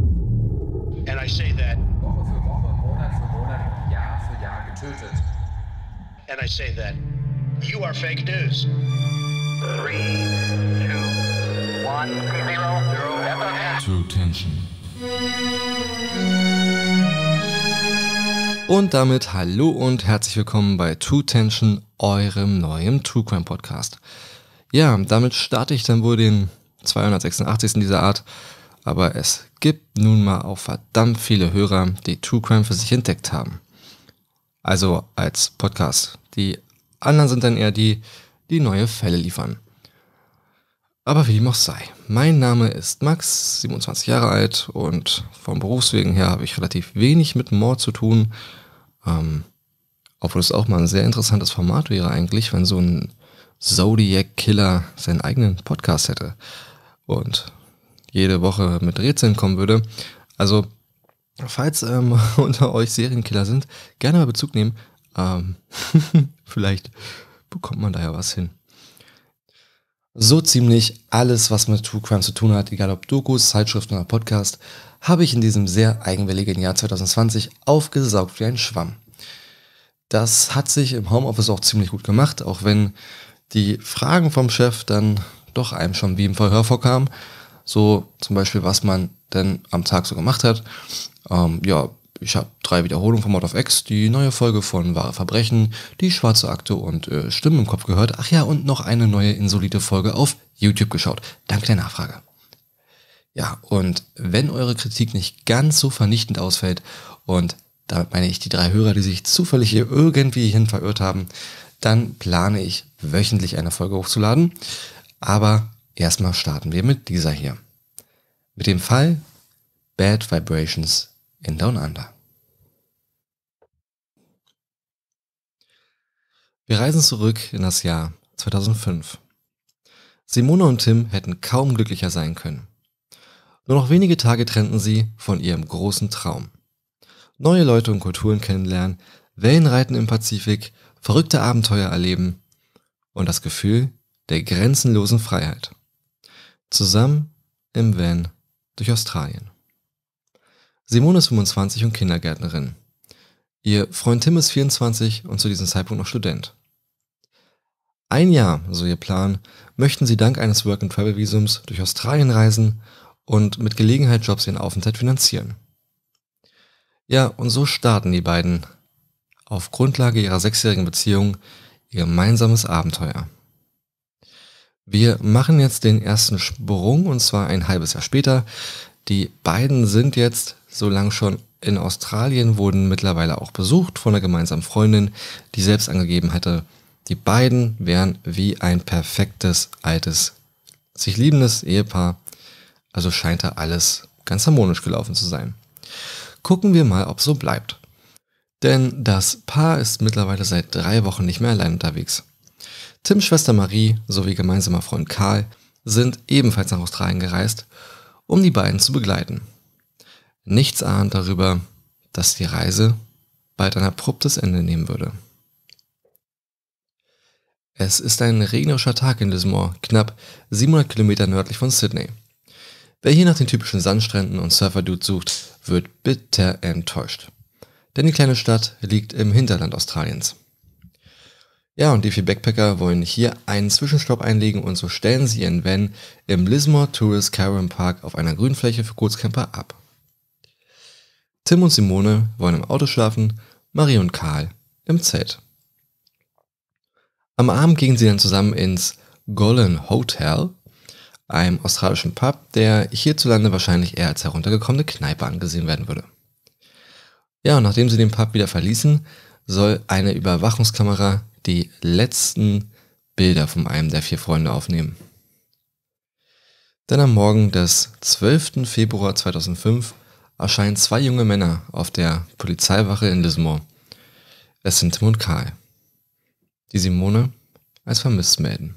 And I say that. Woche für Woche, Monat für Monat, Jahr für Jahr getötet. And I say that. You are fake news. Three, two, one, zero, zero. True tension. Und damit hallo und herzlich willkommen bei True Tension, eurem neuen True Crime Podcast. Ja, damit starte ich dann wohl den 286. dieser Art, aber es gibt nun mal auch verdammt viele Hörer, die True Crime für sich entdeckt haben. Also als Podcast. Die anderen sind dann eher die, die neue Fälle liefern. Aber wie dem auch sei. Mein Name ist Max, 27 Jahre alt und vom Berufswegen her habe ich relativ wenig mit Mord zu tun. Ähm, obwohl es auch mal ein sehr interessantes Format wäre eigentlich, wenn so ein Zodiac-Killer seinen eigenen Podcast hätte. Und jede Woche mit Rätseln kommen würde. Also, falls ähm, unter euch Serienkiller sind, gerne mal Bezug nehmen. Ähm, vielleicht bekommt man da ja was hin. So ziemlich alles, was mit True Crime zu tun hat, egal ob Dokus, Zeitschriften oder Podcast, habe ich in diesem sehr eigenwilligen Jahr 2020 aufgesaugt wie ein Schwamm. Das hat sich im Homeoffice auch ziemlich gut gemacht, auch wenn die Fragen vom Chef dann doch einem schon wie im Verhör vorkamen so zum Beispiel, was man denn am Tag so gemacht hat. Ähm, ja, ich habe drei Wiederholungen von Mod of X, die neue Folge von Wahre Verbrechen, die schwarze Akte und äh, Stimmen im Kopf gehört. Ach ja, und noch eine neue insolite Folge auf YouTube geschaut. Dank der Nachfrage. Ja, und wenn eure Kritik nicht ganz so vernichtend ausfällt, und damit meine ich die drei Hörer, die sich zufällig hier irgendwie hin verirrt haben, dann plane ich wöchentlich eine Folge hochzuladen. Aber Erstmal starten wir mit dieser hier. Mit dem Fall Bad Vibrations in Down Under. Wir reisen zurück in das Jahr 2005. Simone und Tim hätten kaum glücklicher sein können. Nur noch wenige Tage trennten sie von ihrem großen Traum. Neue Leute und Kulturen kennenlernen, Wellenreiten im Pazifik, verrückte Abenteuer erleben und das Gefühl der grenzenlosen Freiheit. Zusammen im Van durch Australien. Simone ist 25 und Kindergärtnerin. Ihr Freund Tim ist 24 und zu diesem Zeitpunkt noch Student. Ein Jahr, so ihr Plan, möchten sie dank eines Work-and-Travel-Visums durch Australien reisen und mit Gelegenheit Jobs ihren Aufenthalt finanzieren. Ja, und so starten die beiden auf Grundlage ihrer sechsjährigen Beziehung ihr gemeinsames Abenteuer. Wir machen jetzt den ersten Sprung und zwar ein halbes Jahr später. Die beiden sind jetzt so lang schon in Australien, wurden mittlerweile auch besucht von einer gemeinsamen Freundin, die selbst angegeben hatte, die beiden wären wie ein perfektes, altes, sich liebendes Ehepaar. Also scheint da alles ganz harmonisch gelaufen zu sein. Gucken wir mal, ob so bleibt. Denn das Paar ist mittlerweile seit drei Wochen nicht mehr allein unterwegs. Tims Schwester Marie sowie gemeinsamer Freund Karl sind ebenfalls nach Australien gereist, um die beiden zu begleiten. Nichts ahnt darüber, dass die Reise bald ein abruptes Ende nehmen würde. Es ist ein regnerischer Tag in Lismore, knapp 700 Kilometer nördlich von Sydney. Wer hier nach den typischen Sandstränden und Surferdudes sucht, wird bitter enttäuscht. Denn die kleine Stadt liegt im Hinterland Australiens. Ja, und die vier Backpacker wollen hier einen Zwischenstopp einlegen und so stellen sie ihren Van im Lismore Tourist Caravan Park auf einer Grünfläche für Kurzcamper ab. Tim und Simone wollen im Auto schlafen, Marie und Karl im Zelt. Am Abend gingen sie dann zusammen ins Golan Hotel, einem australischen Pub, der hierzulande wahrscheinlich eher als heruntergekommene Kneipe angesehen werden würde. Ja, und nachdem sie den Pub wieder verließen, soll eine Überwachungskamera die letzten Bilder von einem der vier Freunde aufnehmen. Denn am Morgen des 12. Februar 2005 erscheinen zwei junge Männer auf der Polizeiwache in Lismore. Es sind Tim und Karl, die Simone als vermisst melden.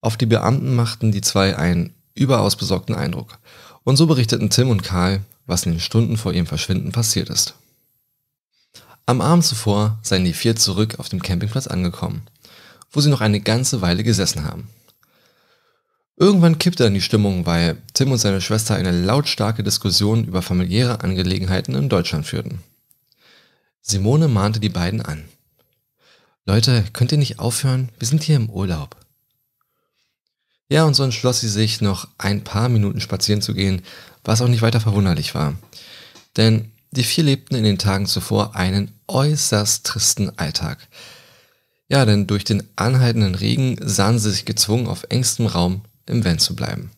Auf die Beamten machten die zwei einen überaus besorgten Eindruck und so berichteten Tim und Karl, was in den Stunden vor ihrem Verschwinden passiert ist. Am Abend zuvor seien die vier zurück auf dem Campingplatz angekommen, wo sie noch eine ganze Weile gesessen haben. Irgendwann kippte dann die Stimmung, weil Tim und seine Schwester eine lautstarke Diskussion über familiäre Angelegenheiten in Deutschland führten. Simone mahnte die beiden an. Leute, könnt ihr nicht aufhören? Wir sind hier im Urlaub. Ja, und so entschloss sie sich, noch ein paar Minuten spazieren zu gehen, was auch nicht weiter verwunderlich war. Denn die vier lebten in den Tagen zuvor einen äußerst tristen Alltag. Ja, denn durch den anhaltenden Regen sahen sie sich gezwungen, auf engstem Raum im Van zu bleiben.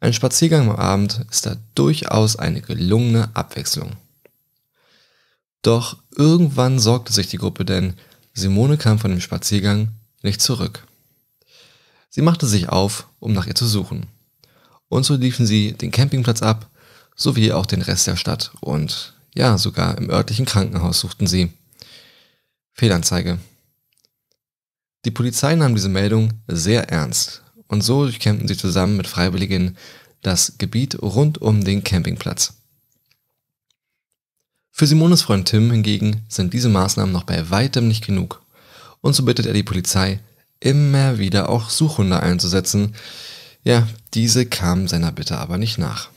Ein Spaziergang am Abend ist da durchaus eine gelungene Abwechslung. Doch irgendwann sorgte sich die Gruppe, denn Simone kam von dem Spaziergang nicht zurück. Sie machte sich auf, um nach ihr zu suchen. Und so liefen sie den Campingplatz ab, sowie auch den Rest der Stadt und ja, sogar im örtlichen Krankenhaus suchten sie. Fehlanzeige. Die Polizei nahm diese Meldung sehr ernst und so durchkämmten sie zusammen mit Freiwilligen das Gebiet rund um den Campingplatz. Für Simones Freund Tim hingegen sind diese Maßnahmen noch bei weitem nicht genug und so bittet er die Polizei, immer wieder auch Suchhunde einzusetzen. Ja, diese kamen seiner Bitte aber nicht nach.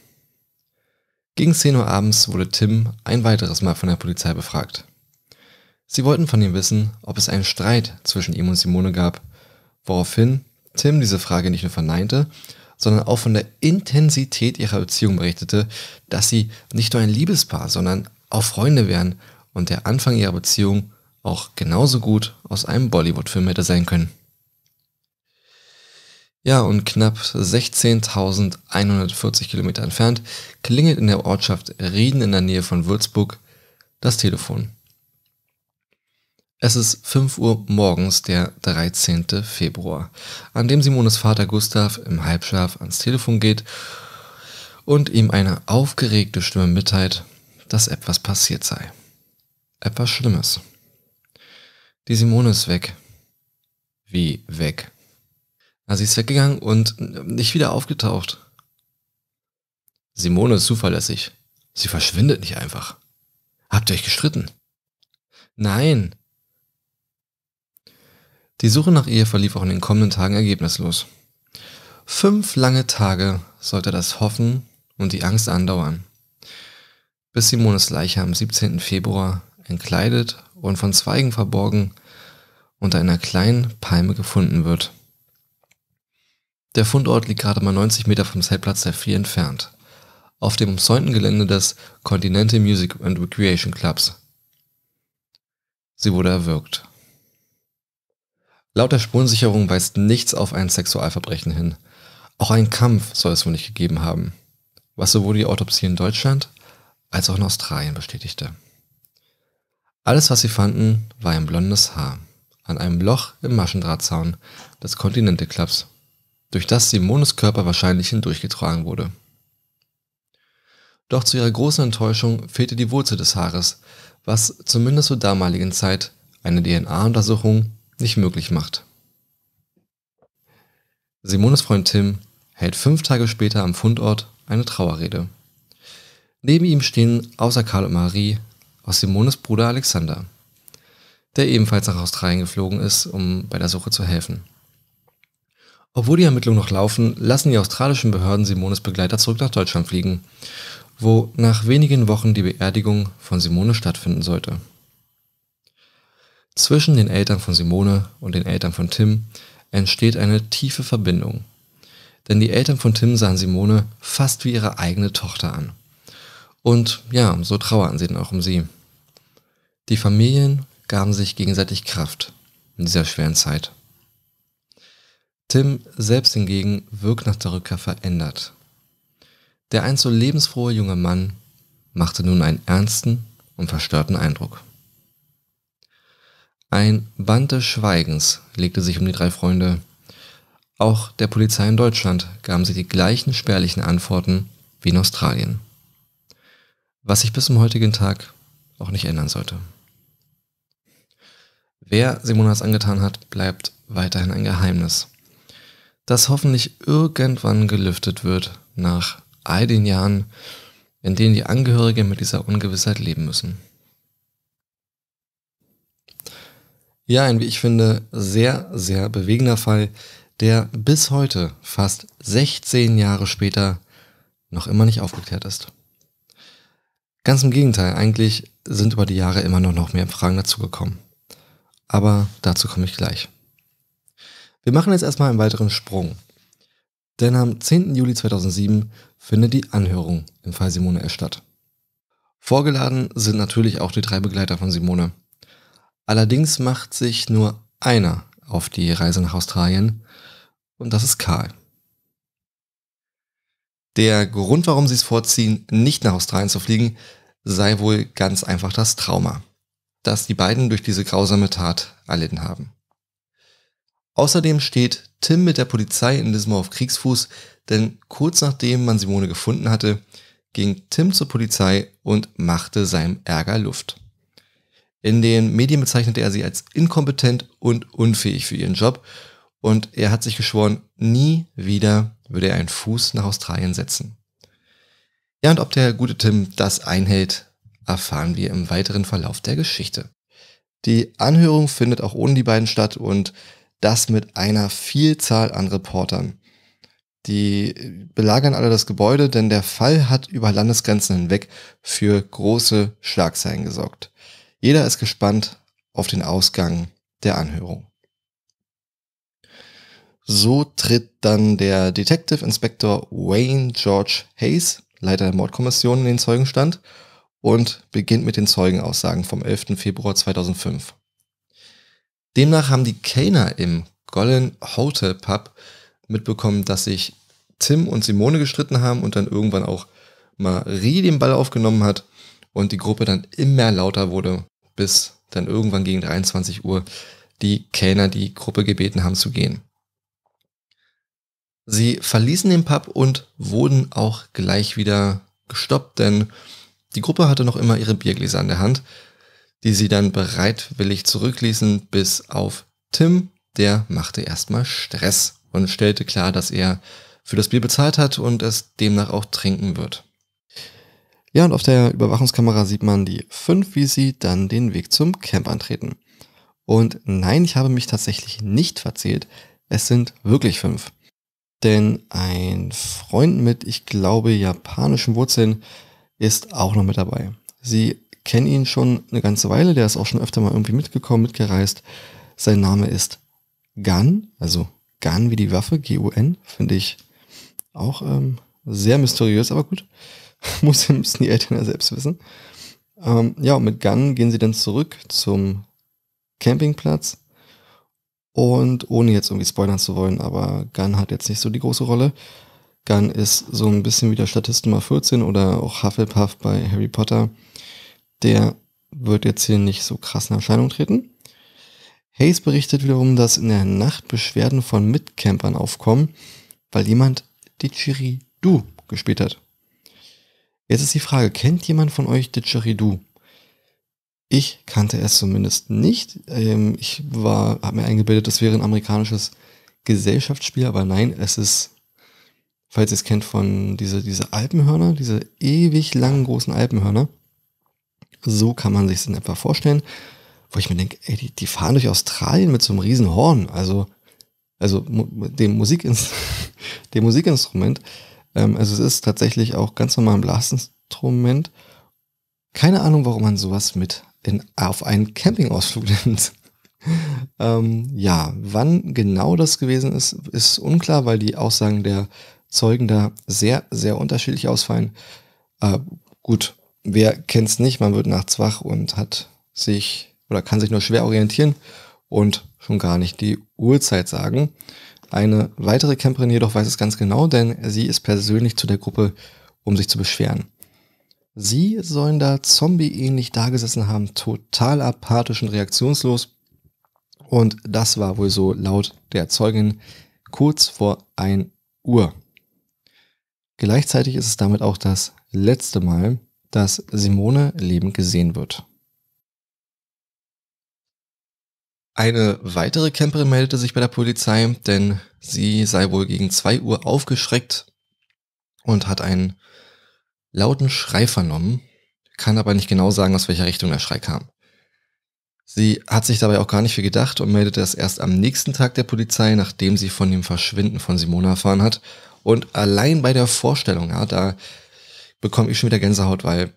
Gegen 10 Uhr abends wurde Tim ein weiteres Mal von der Polizei befragt. Sie wollten von ihm wissen, ob es einen Streit zwischen ihm und Simone gab, woraufhin Tim diese Frage nicht nur verneinte, sondern auch von der Intensität ihrer Beziehung berichtete, dass sie nicht nur ein Liebespaar, sondern auch Freunde wären und der Anfang ihrer Beziehung auch genauso gut aus einem Bollywood-Film hätte sein können. Ja, und knapp 16.140 Kilometer entfernt klingelt in der Ortschaft Rieden in der Nähe von Würzburg das Telefon. Es ist 5 Uhr morgens, der 13. Februar, an dem Simones Vater Gustav im Halbschlaf ans Telefon geht und ihm eine aufgeregte Stimme mitteilt, dass etwas passiert sei. Etwas Schlimmes. Die Simone ist weg. Wie weg? Na, sie ist weggegangen und äh, nicht wieder aufgetaucht. Simone ist zuverlässig. Sie verschwindet nicht einfach. Habt ihr euch gestritten? Nein. Die Suche nach ihr verlief auch in den kommenden Tagen ergebnislos. Fünf lange Tage sollte das Hoffen und die Angst andauern, bis Simones Leiche am 17. Februar entkleidet und von Zweigen verborgen unter einer kleinen Palme gefunden wird. Der Fundort liegt gerade mal 90 Meter vom Zeltplatz der Vier entfernt, auf dem umzäunten Gelände des Continental Music and Recreation Clubs. Sie wurde erwürgt. Laut der Spurensicherung weist nichts auf ein Sexualverbrechen hin. Auch einen Kampf soll es wohl nicht gegeben haben, was sowohl die Autopsie in Deutschland als auch in Australien bestätigte. Alles, was sie fanden, war ein blondes Haar an einem Loch im Maschendrahtzaun des Continental Clubs durch das Simones Körper wahrscheinlich hindurchgetragen wurde. Doch zu ihrer großen Enttäuschung fehlte die Wurzel des Haares, was zumindest zur damaligen Zeit eine DNA-Untersuchung nicht möglich macht. Simones Freund Tim hält fünf Tage später am Fundort eine Trauerrede. Neben ihm stehen außer Karl und Marie auch Simones Bruder Alexander, der ebenfalls nach Australien geflogen ist, um bei der Suche zu helfen. Obwohl die Ermittlungen noch laufen, lassen die australischen Behörden Simones Begleiter zurück nach Deutschland fliegen, wo nach wenigen Wochen die Beerdigung von Simone stattfinden sollte. Zwischen den Eltern von Simone und den Eltern von Tim entsteht eine tiefe Verbindung. Denn die Eltern von Tim sahen Simone fast wie ihre eigene Tochter an. Und ja, so trauerten sie dann auch um sie. Die Familien gaben sich gegenseitig Kraft in dieser schweren Zeit. Tim selbst hingegen wirkt nach der Rückkehr verändert. Der einst so lebensfrohe junge Mann machte nun einen ernsten und verstörten Eindruck. Ein Band des Schweigens legte sich um die drei Freunde. Auch der Polizei in Deutschland gaben sie die gleichen spärlichen Antworten wie in Australien. Was sich bis zum heutigen Tag auch nicht ändern sollte. Wer Simonas angetan hat, bleibt weiterhin ein Geheimnis das hoffentlich irgendwann gelüftet wird nach all den Jahren, in denen die Angehörigen mit dieser Ungewissheit leben müssen. Ja, ein, wie ich finde, sehr, sehr bewegender Fall, der bis heute, fast 16 Jahre später, noch immer nicht aufgeklärt ist. Ganz im Gegenteil, eigentlich sind über die Jahre immer noch, mehr Fragen dazugekommen. Aber dazu komme ich gleich. Wir machen jetzt erstmal einen weiteren Sprung. Denn am 10. Juli 2007 findet die Anhörung im Fall Simone S. statt. Vorgeladen sind natürlich auch die drei Begleiter von Simone. Allerdings macht sich nur einer auf die Reise nach Australien und das ist Karl. Der Grund, warum sie es vorziehen, nicht nach Australien zu fliegen, sei wohl ganz einfach das Trauma, das die beiden durch diese grausame Tat erlitten haben. Außerdem steht Tim mit der Polizei in Lismore auf Kriegsfuß, denn kurz nachdem man Simone gefunden hatte, ging Tim zur Polizei und machte seinem Ärger Luft. In den Medien bezeichnete er sie als inkompetent und unfähig für ihren Job und er hat sich geschworen, nie wieder würde er einen Fuß nach Australien setzen. Ja, und ob der gute Tim das einhält, erfahren wir im weiteren Verlauf der Geschichte. Die Anhörung findet auch ohne die beiden statt und das mit einer Vielzahl an Reportern. Die belagern alle das Gebäude, denn der Fall hat über Landesgrenzen hinweg für große Schlagzeilen gesorgt. Jeder ist gespannt auf den Ausgang der Anhörung. So tritt dann der Detective Inspector Wayne George Hayes, Leiter der Mordkommission, in den Zeugenstand und beginnt mit den Zeugenaussagen vom 11. Februar 2005. Demnach haben die Kellner im Gollen Hotel Pub mitbekommen, dass sich Tim und Simone gestritten haben und dann irgendwann auch Marie den Ball aufgenommen hat und die Gruppe dann immer lauter wurde, bis dann irgendwann gegen 23 Uhr die Kellner die Gruppe gebeten haben zu gehen. Sie verließen den Pub und wurden auch gleich wieder gestoppt, denn die Gruppe hatte noch immer ihre Biergläser an der Hand die sie dann bereitwillig zurückließen, bis auf Tim, der machte erstmal Stress und stellte klar, dass er für das Bier bezahlt hat und es demnach auch trinken wird. Ja, und auf der Überwachungskamera sieht man die fünf, wie sie dann den Weg zum Camp antreten. Und nein, ich habe mich tatsächlich nicht verzählt. Es sind wirklich fünf. Denn ein Freund mit, ich glaube, japanischen Wurzeln ist auch noch mit dabei. Sie kenne ihn schon eine ganze Weile, der ist auch schon öfter mal irgendwie mitgekommen, mitgereist. Sein Name ist Gun, also Gun wie die Waffe, G-U-N, finde ich auch ähm, sehr mysteriös, aber gut. Muss müssen die Eltern ja selbst wissen. Ähm, ja, und mit Gun gehen sie dann zurück zum Campingplatz. Und ohne jetzt irgendwie spoilern zu wollen, aber Gunn hat jetzt nicht so die große Rolle. Gunn ist so ein bisschen wie der Statist Nummer 14 oder auch Hufflepuff bei Harry Potter der wird jetzt hier nicht so krass in Erscheinung treten. Hayes berichtet wiederum, dass in der Nacht Beschwerden von Mitcampern aufkommen, weil jemand Didgeridoo gespielt hat. Jetzt ist die Frage, kennt jemand von euch Didgeridoo? Ich kannte es zumindest nicht. Ähm, ich habe mir eingebildet, das wäre ein amerikanisches Gesellschaftsspiel, aber nein, es ist, falls ihr es kennt, von diese, diese Alpenhörner, diese ewig langen großen Alpenhörner. So kann man sich es in etwa vorstellen. Wo ich mir denke, ey, die, die, fahren durch Australien mit so einem riesen Horn, also, also dem, Musikinst dem Musikinstrument. Ähm, also es ist tatsächlich auch ganz normal ein Blasinstrument. Keine Ahnung, warum man sowas mit in, auf einen Campingausflug nimmt. ähm, ja, wann genau das gewesen ist, ist unklar, weil die Aussagen der Zeugen da sehr, sehr unterschiedlich ausfallen. Äh, gut, Wer kennt's nicht, man wird nachts wach und hat sich oder kann sich nur schwer orientieren und schon gar nicht die Uhrzeit sagen. Eine weitere Camperin jedoch weiß es ganz genau, denn sie ist persönlich zu der Gruppe, um sich zu beschweren. Sie sollen da zombieähnlich dagesessen haben, total apathisch und reaktionslos. Und das war wohl so laut der Zeugin kurz vor 1 Uhr. Gleichzeitig ist es damit auch das letzte Mal, dass Simone lebend gesehen wird. Eine weitere Camperin meldete sich bei der Polizei, denn sie sei wohl gegen 2 Uhr aufgeschreckt und hat einen lauten Schrei vernommen, kann aber nicht genau sagen, aus welcher Richtung der Schrei kam. Sie hat sich dabei auch gar nicht viel gedacht und meldete das erst am nächsten Tag der Polizei, nachdem sie von dem Verschwinden von Simone erfahren hat. Und allein bei der Vorstellung, ja, da bekomme ich schon wieder Gänsehaut, weil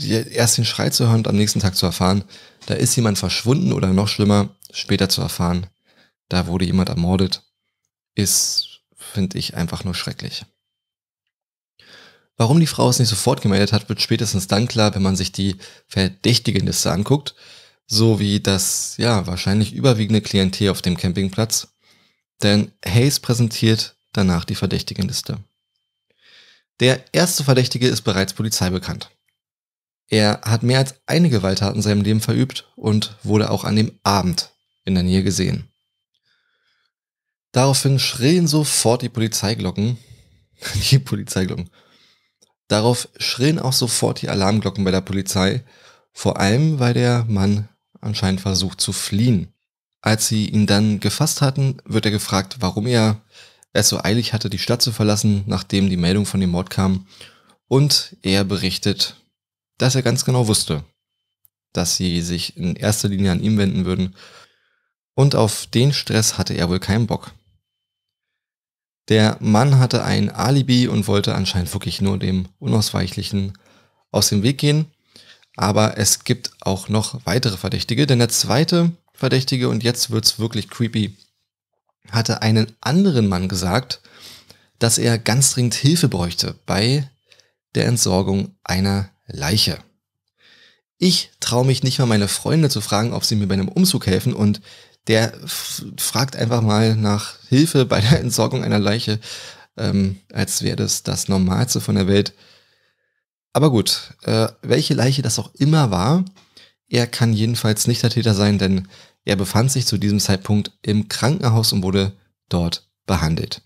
erst den Schrei zu hören und am nächsten Tag zu erfahren, da ist jemand verschwunden oder noch schlimmer, später zu erfahren, da wurde jemand ermordet, ist, finde ich, einfach nur schrecklich. Warum die Frau es nicht sofort gemeldet hat, wird spätestens dann klar, wenn man sich die Verdächtigenliste anguckt, sowie das, ja, wahrscheinlich überwiegende Klientel auf dem Campingplatz. Denn Hayes präsentiert danach die Verdächtigenliste. Der erste Verdächtige ist bereits Polizei bekannt. Er hat mehr als eine Gewalttat in seinem Leben verübt und wurde auch an dem Abend in der Nähe gesehen. Daraufhin schrillen sofort die Polizeiglocken. Die Polizeiglocken. Darauf schrillen auch sofort die Alarmglocken bei der Polizei, vor allem weil der Mann anscheinend versucht zu fliehen. Als sie ihn dann gefasst hatten, wird er gefragt, warum er es so eilig hatte, die Stadt zu verlassen, nachdem die Meldung von dem Mord kam. Und er berichtet, dass er ganz genau wusste, dass sie sich in erster Linie an ihn wenden würden. Und auf den Stress hatte er wohl keinen Bock. Der Mann hatte ein Alibi und wollte anscheinend wirklich nur dem Unausweichlichen aus dem Weg gehen. Aber es gibt auch noch weitere Verdächtige, denn der zweite Verdächtige, und jetzt wird es wirklich creepy, hatte einen anderen Mann gesagt, dass er ganz dringend Hilfe bräuchte bei der Entsorgung einer Leiche. Ich traue mich nicht mal meine Freunde zu fragen, ob sie mir bei einem Umzug helfen und der fragt einfach mal nach Hilfe bei der Entsorgung einer Leiche, ähm, als wäre das das Normalste von der Welt. Aber gut, äh, welche Leiche das auch immer war, er kann jedenfalls nicht der Täter sein, denn er befand sich zu diesem Zeitpunkt im Krankenhaus und wurde dort behandelt.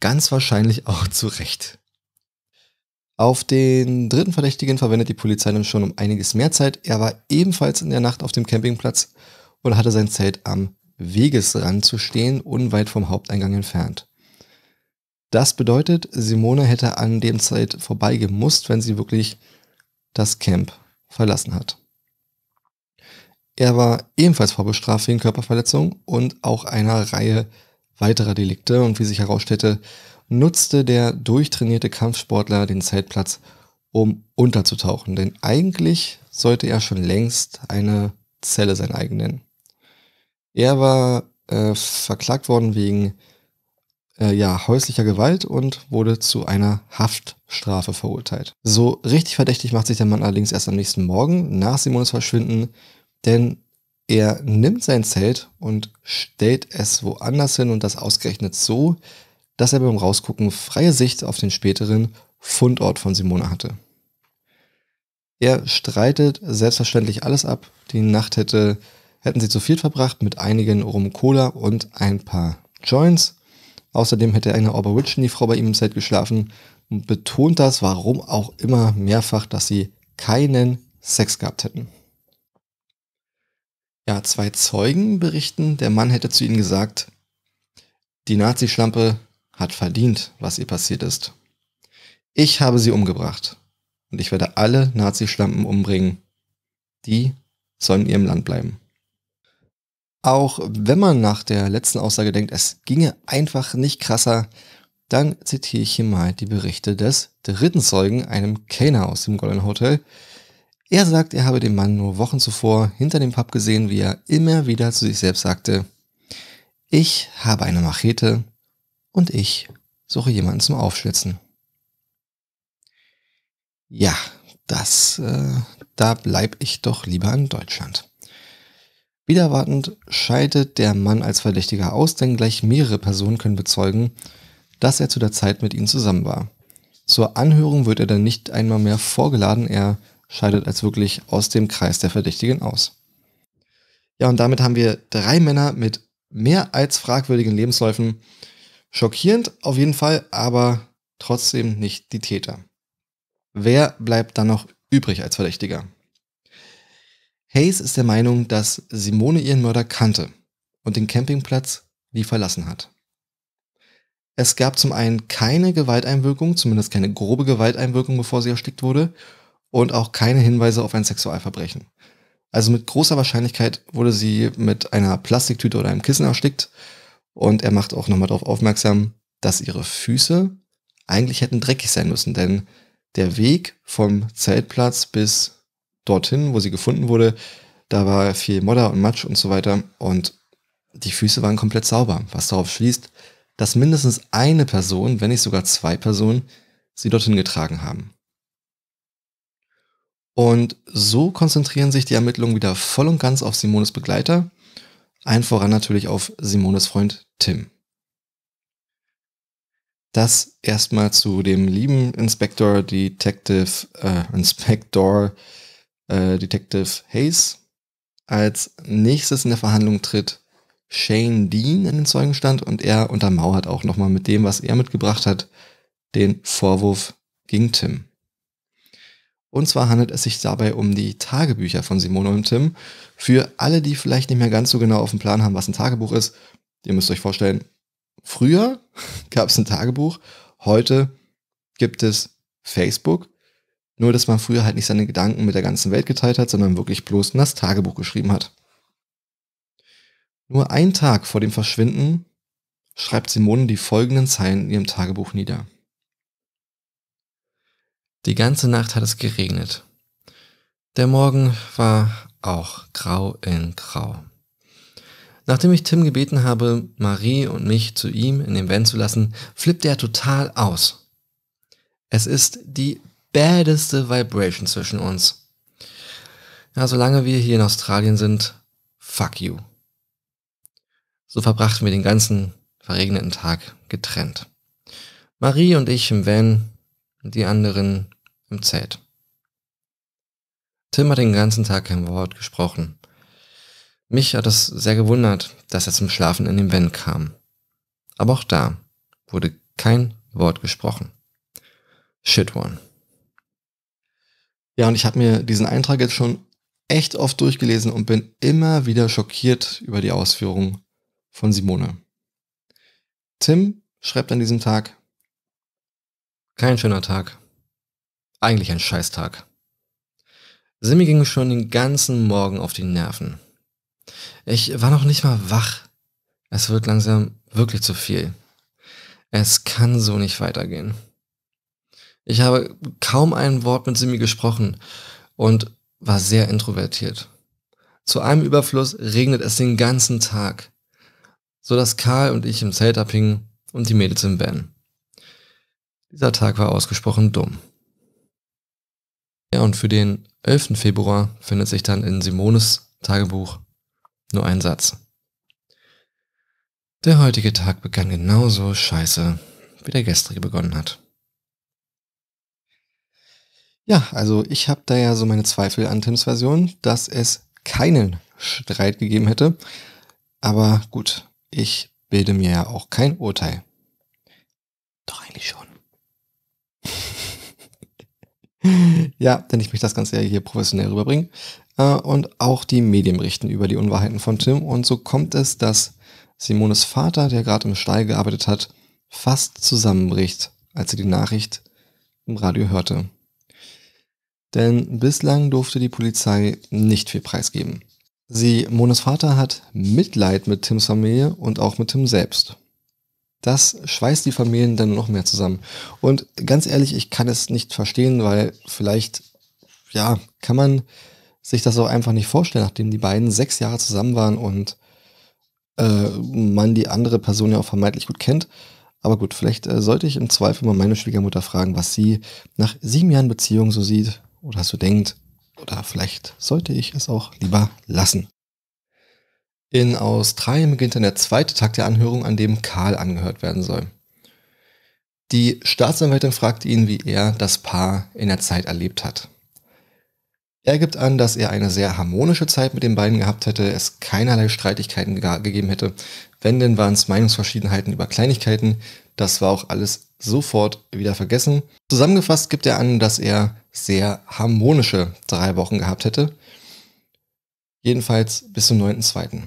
Ganz wahrscheinlich auch zu Recht. Auf den dritten Verdächtigen verwendet die Polizei dann schon um einiges mehr Zeit. Er war ebenfalls in der Nacht auf dem Campingplatz und hatte sein Zelt am Wegesrand zu stehen, unweit vom Haupteingang entfernt. Das bedeutet, Simone hätte an dem Zeit vorbeigemusst, wenn sie wirklich das Camp verlassen hat. Er war ebenfalls vorbestraft wegen Körperverletzung und auch einer Reihe weiterer Delikte und wie sich herausstellte, nutzte der durchtrainierte Kampfsportler den Zeitplatz, um unterzutauchen, denn eigentlich sollte er schon längst eine Zelle sein eigen nennen. Er war äh, verklagt worden wegen äh, ja, häuslicher Gewalt und wurde zu einer Haftstrafe verurteilt. So richtig verdächtig macht sich der Mann allerdings erst am nächsten Morgen nach Simones Verschwinden denn er nimmt sein Zelt und stellt es woanders hin und das ausgerechnet so, dass er beim Rausgucken freie Sicht auf den späteren Fundort von Simone hatte. Er streitet selbstverständlich alles ab. Die Nacht hätte, hätten sie zu viel verbracht mit einigen Rum Cola und ein paar Joints. Außerdem hätte eine die frau bei ihm im Zelt geschlafen und betont das, warum auch immer, mehrfach, dass sie keinen Sex gehabt hätten. Ja, zwei Zeugen berichten, der Mann hätte zu ihnen gesagt, die Nazi-Schlampe hat verdient, was ihr passiert ist. Ich habe sie umgebracht und ich werde alle Nazi-Schlampen umbringen. Die sollen in ihrem Land bleiben. Auch wenn man nach der letzten Aussage denkt, es ginge einfach nicht krasser, dann zitiere ich hier mal die Berichte des dritten Zeugen, einem Kellner aus dem Golden Hotel, er sagt, er habe den Mann nur Wochen zuvor hinter dem Pub gesehen, wie er immer wieder zu sich selbst sagte, ich habe eine Machete und ich suche jemanden zum Aufschlitzen. Ja, das, äh, da bleib ich doch lieber in Deutschland. Wieder scheidet der Mann als Verdächtiger aus, denn gleich mehrere Personen können bezeugen, dass er zu der Zeit mit ihnen zusammen war. Zur Anhörung wird er dann nicht einmal mehr vorgeladen, er scheidet als wirklich aus dem Kreis der Verdächtigen aus. Ja, und damit haben wir drei Männer mit mehr als fragwürdigen Lebensläufen. Schockierend auf jeden Fall, aber trotzdem nicht die Täter. Wer bleibt dann noch übrig als Verdächtiger? Hayes ist der Meinung, dass Simone ihren Mörder kannte und den Campingplatz nie verlassen hat. Es gab zum einen keine Gewalteinwirkung, zumindest keine grobe Gewalteinwirkung, bevor sie erstickt wurde, und auch keine Hinweise auf ein Sexualverbrechen. Also mit großer Wahrscheinlichkeit wurde sie mit einer Plastiktüte oder einem Kissen erstickt und er macht auch nochmal darauf aufmerksam, dass ihre Füße eigentlich hätten dreckig sein müssen, denn der Weg vom Zeltplatz bis dorthin, wo sie gefunden wurde, da war viel Modder und Matsch und so weiter und die Füße waren komplett sauber, was darauf schließt, dass mindestens eine Person, wenn nicht sogar zwei Personen, sie dorthin getragen haben. Und so konzentrieren sich die Ermittlungen wieder voll und ganz auf Simones Begleiter, ein voran natürlich auf Simones Freund Tim. Das erstmal zu dem lieben Inspector Detective, äh, Inspector äh, Detective Hayes. Als nächstes in der Verhandlung tritt Shane Dean in den Zeugenstand und er untermauert auch nochmal mit dem, was er mitgebracht hat, den Vorwurf gegen Tim. Und zwar handelt es sich dabei um die Tagebücher von Simone und Tim. Für alle, die vielleicht nicht mehr ganz so genau auf dem Plan haben, was ein Tagebuch ist, ihr müsst euch vorstellen, früher gab es ein Tagebuch, heute gibt es Facebook. Nur, dass man früher halt nicht seine Gedanken mit der ganzen Welt geteilt hat, sondern wirklich bloß in das Tagebuch geschrieben hat. Nur einen Tag vor dem Verschwinden schreibt Simone die folgenden Zeilen in ihrem Tagebuch nieder. Die ganze Nacht hat es geregnet. Der Morgen war auch grau in grau. Nachdem ich Tim gebeten habe, Marie und mich zu ihm in den Van zu lassen, flippte er total aus. Es ist die baddeste Vibration zwischen uns. Ja, solange wir hier in Australien sind, fuck you. So verbrachten wir den ganzen verregneten Tag getrennt. Marie und ich im Van und die anderen im Zelt. Tim hat den ganzen Tag kein Wort gesprochen. Mich hat es sehr gewundert, dass er zum Schlafen in den Van kam. Aber auch da wurde kein Wort gesprochen. Shit one. Ja, und ich habe mir diesen Eintrag jetzt schon echt oft durchgelesen und bin immer wieder schockiert über die Ausführungen von Simone. Tim schreibt an diesem Tag, kein schöner Tag. Eigentlich ein Scheißtag. Simi ging schon den ganzen Morgen auf die Nerven. Ich war noch nicht mal wach. Es wird langsam wirklich zu viel. Es kann so nicht weitergehen. Ich habe kaum ein Wort mit Simi gesprochen und war sehr introvertiert. Zu einem Überfluss regnet es den ganzen Tag, so dass Karl und ich im Zelt abhingen und die Mädels im Van. Dieser Tag war ausgesprochen dumm. Ja, und für den 11. Februar findet sich dann in Simones Tagebuch nur ein Satz. Der heutige Tag begann genauso scheiße, wie der gestrige begonnen hat. Ja, also ich habe da ja so meine Zweifel an Tims Version, dass es keinen Streit gegeben hätte. Aber gut, ich bilde mir ja auch kein Urteil. Doch eigentlich schon ja, denn ich möchte das Ganze ja hier professionell rüberbringen. Äh, und auch die Medien berichten über die Unwahrheiten von Tim. Und so kommt es, dass Simones Vater, der gerade im Stall gearbeitet hat, fast zusammenbricht, als er die Nachricht im Radio hörte. Denn bislang durfte die Polizei nicht viel preisgeben. Simones Vater hat Mitleid mit Tims Familie und auch mit Tim selbst das schweißt die Familien dann noch mehr zusammen. Und ganz ehrlich, ich kann es nicht verstehen, weil vielleicht, ja, kann man sich das auch einfach nicht vorstellen, nachdem die beiden sechs Jahre zusammen waren und äh, man die andere Person ja auch vermeintlich gut kennt. Aber gut, vielleicht äh, sollte ich im Zweifel mal meine Schwiegermutter fragen, was sie nach sieben Jahren Beziehung so sieht oder so denkt. Oder vielleicht sollte ich es auch lieber lassen. In Australien beginnt dann der zweite Tag der Anhörung, an dem Karl angehört werden soll. Die Staatsanwältin fragt ihn, wie er das Paar in der Zeit erlebt hat. Er gibt an, dass er eine sehr harmonische Zeit mit den beiden gehabt hätte, es keinerlei Streitigkeiten ge gegeben hätte. Wenn denn waren es Meinungsverschiedenheiten über Kleinigkeiten, das war auch alles sofort wieder vergessen. Zusammengefasst gibt er an, dass er sehr harmonische drei Wochen gehabt hätte. Jedenfalls bis zum 9.2.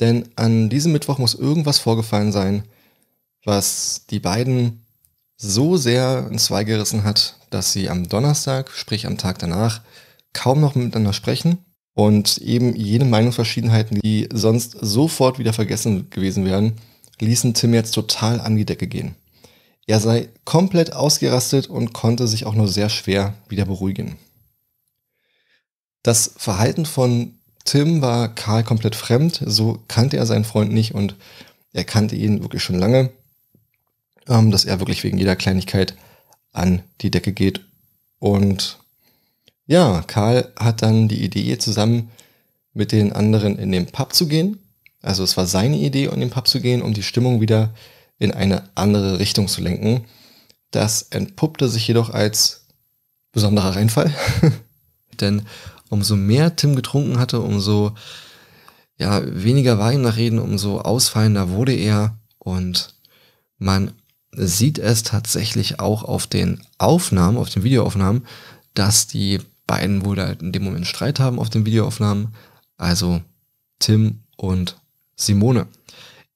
Denn an diesem Mittwoch muss irgendwas vorgefallen sein, was die beiden so sehr in zwei gerissen hat, dass sie am Donnerstag, sprich am Tag danach, kaum noch miteinander sprechen und eben jene Meinungsverschiedenheiten, die sonst sofort wieder vergessen gewesen wären, ließen Tim jetzt total an die Decke gehen. Er sei komplett ausgerastet und konnte sich auch nur sehr schwer wieder beruhigen. Das Verhalten von Tim war Karl komplett fremd, so kannte er seinen Freund nicht und er kannte ihn wirklich schon lange, ähm, dass er wirklich wegen jeder Kleinigkeit an die Decke geht. Und ja, Karl hat dann die Idee, zusammen mit den anderen in den Pub zu gehen. Also es war seine Idee, in den Pub zu gehen, um die Stimmung wieder in eine andere Richtung zu lenken. Das entpuppte sich jedoch als besonderer Reinfall. Denn umso mehr Tim getrunken hatte, umso ja, weniger war ihm nach Reden, umso ausfallender wurde er. Und man sieht es tatsächlich auch auf den Aufnahmen, auf den Videoaufnahmen, dass die beiden wohl da in dem Moment Streit haben auf den Videoaufnahmen. Also Tim und Simone.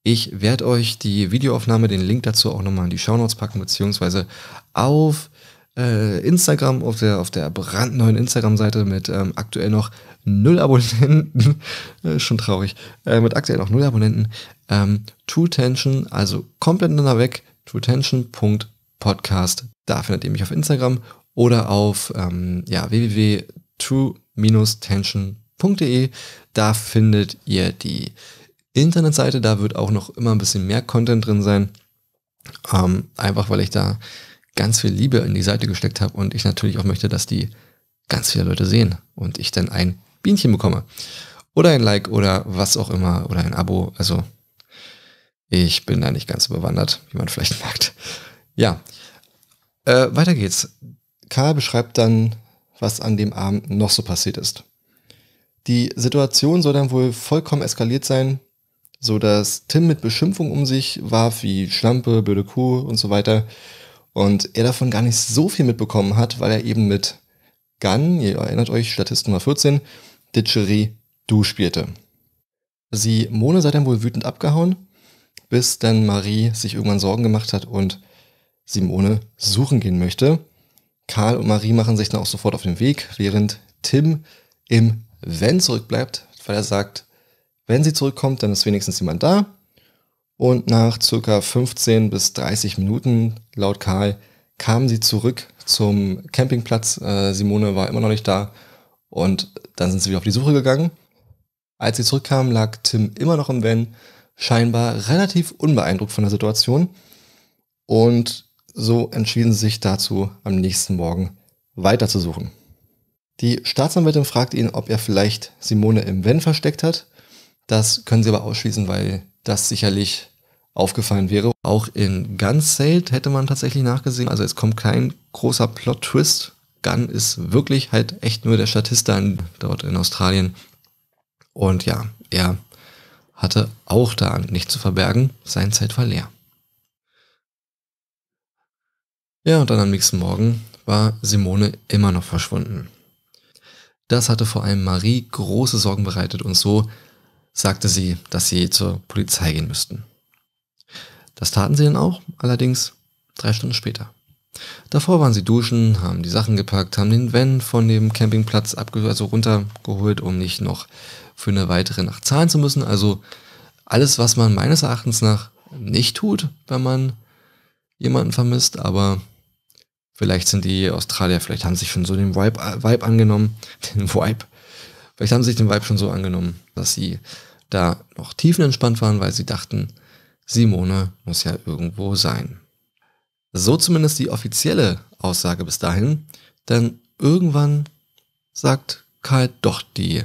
Ich werde euch die Videoaufnahme, den Link dazu auch nochmal in die Shownotes packen, beziehungsweise auf äh, Instagram, auf der, auf der brandneuen Instagram-Seite mit ähm, aktuell noch null Abonnenten, äh, schon traurig, äh, mit aktuell noch null Abonnenten, ähm, True Tension, also komplett ineinander weg, truetension.podcast. Da findet ihr mich auf Instagram oder auf ähm, ja, www.true-tension.de. Da findet ihr die Internetseite, da wird auch noch immer ein bisschen mehr Content drin sein. Ähm, einfach weil ich da ganz viel Liebe in die Seite gesteckt habe und ich natürlich auch möchte, dass die ganz viele Leute sehen und ich dann ein Bienchen bekomme. Oder ein Like oder was auch immer oder ein Abo. Also ich bin da nicht ganz so bewandert, wie man vielleicht merkt. Ja, äh, weiter geht's. Karl beschreibt dann, was an dem Abend noch so passiert ist. Die Situation soll dann wohl vollkommen eskaliert sein, sodass Tim mit Beschimpfung um sich warf, wie Schlampe, blöde Kuh und so weiter. Und er davon gar nicht so viel mitbekommen hat, weil er eben mit Gunn, ihr erinnert euch, Statist Nummer 14, Ditchery Du spielte. Sie, Mone sei dann wohl wütend abgehauen, bis dann Marie sich irgendwann Sorgen gemacht hat und Simone suchen gehen möchte. Karl und Marie machen sich dann auch sofort auf den Weg, während Tim im Wenn zurückbleibt, weil er sagt, wenn sie zurückkommt, dann ist wenigstens jemand da. Und nach circa 15 bis 30 Minuten, laut Karl, kamen sie zurück zum Campingplatz. Äh, Simone war immer noch nicht da. Und dann sind sie wieder auf die Suche gegangen. Als sie zurückkamen, lag Tim immer noch im Van, scheinbar relativ unbeeindruckt von der Situation. Und so entschieden sie sich dazu, am nächsten Morgen weiterzusuchen. Die Staatsanwältin fragt ihn, ob er vielleicht Simone im Van versteckt hat. Das können sie aber ausschließen, weil das sicherlich aufgefallen wäre. Auch in Guns Sailed hätte man tatsächlich nachgesehen. Also es kommt kein großer Plot-Twist. Gun ist wirklich halt echt nur der Statist dann dort in Australien. Und ja, er hatte auch da nicht zu verbergen. Sein Zeit war leer. Ja, und dann am nächsten Morgen war Simone immer noch verschwunden. Das hatte vor allem Marie große Sorgen bereitet und so sagte sie, dass sie zur Polizei gehen müssten. Das taten sie dann auch, allerdings drei Stunden später. Davor waren sie duschen, haben die Sachen gepackt, haben den Van von dem Campingplatz also runtergeholt, um nicht noch für eine weitere Nacht zahlen zu müssen. Also alles, was man meines Erachtens nach nicht tut, wenn man jemanden vermisst, aber vielleicht sind die Australier, vielleicht haben sie sich schon so den Vibe, äh, Vibe angenommen, den Vibe, vielleicht haben sie sich den Vibe schon so angenommen, dass sie da noch tiefenentspannt waren, weil sie dachten, Simone muss ja irgendwo sein. So zumindest die offizielle Aussage bis dahin, denn irgendwann sagt Karl doch die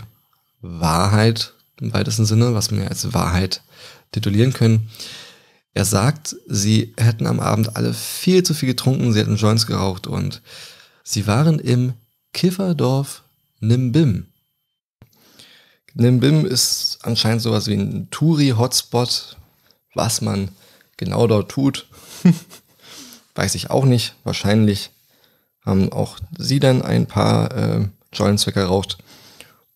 Wahrheit im weitesten Sinne, was wir als Wahrheit titulieren können. Er sagt, sie hätten am Abend alle viel zu viel getrunken, sie hätten Joints geraucht und sie waren im Kifferdorf Nimbim. Nimbim ist anscheinend sowas wie ein Touri-Hotspot. Was man genau dort tut, weiß ich auch nicht. Wahrscheinlich haben auch sie dann ein paar äh, Joints verraucht.